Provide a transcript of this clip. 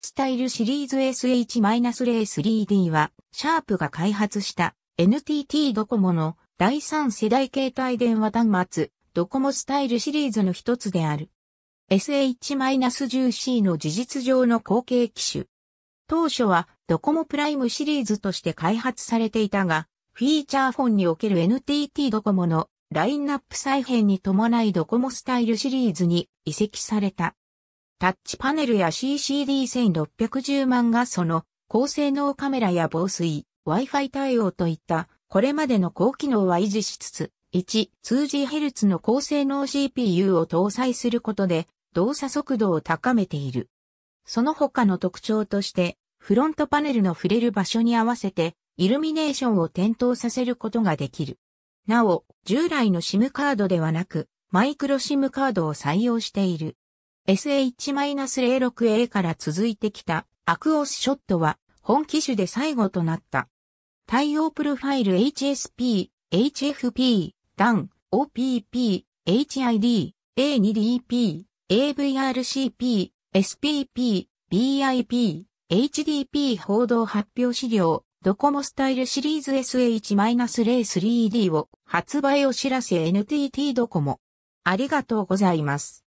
スタイルシリーズ SH-03D は、シャープが開発した NTT ドコモの第3世代携帯電話端末、ドコモスタイルシリーズの一つである。SH-10C の事実上の後継機種。当初はドコモプライムシリーズとして開発されていたが、フィーチャーフォンにおける NTT ドコモのラインナップ再編に伴いドコモスタイルシリーズに移籍された。タッチパネルや CCD1610 万画素の高性能カメラや防水、Wi-Fi 対応といったこれまでの高機能は維持しつつ、1、2GHz の高性能 CPU を搭載することで動作速度を高めている。その他の特徴として、フロントパネルの触れる場所に合わせてイルミネーションを点灯させることができる。なお、従来の SIM カードではなく、マイクロ SIM カードを採用している。SH-06A から続いてきたアクオスショットは本機種で最後となった。対応プロファイル HSP、HFP、DAN、OPP、HID、A2DP、AVRCP、SPP、BIP、HDP 報道発表資料、ドコモスタイルシリーズ SH-03D を発売お知らせ NTT ドコモ。ありがとうございます。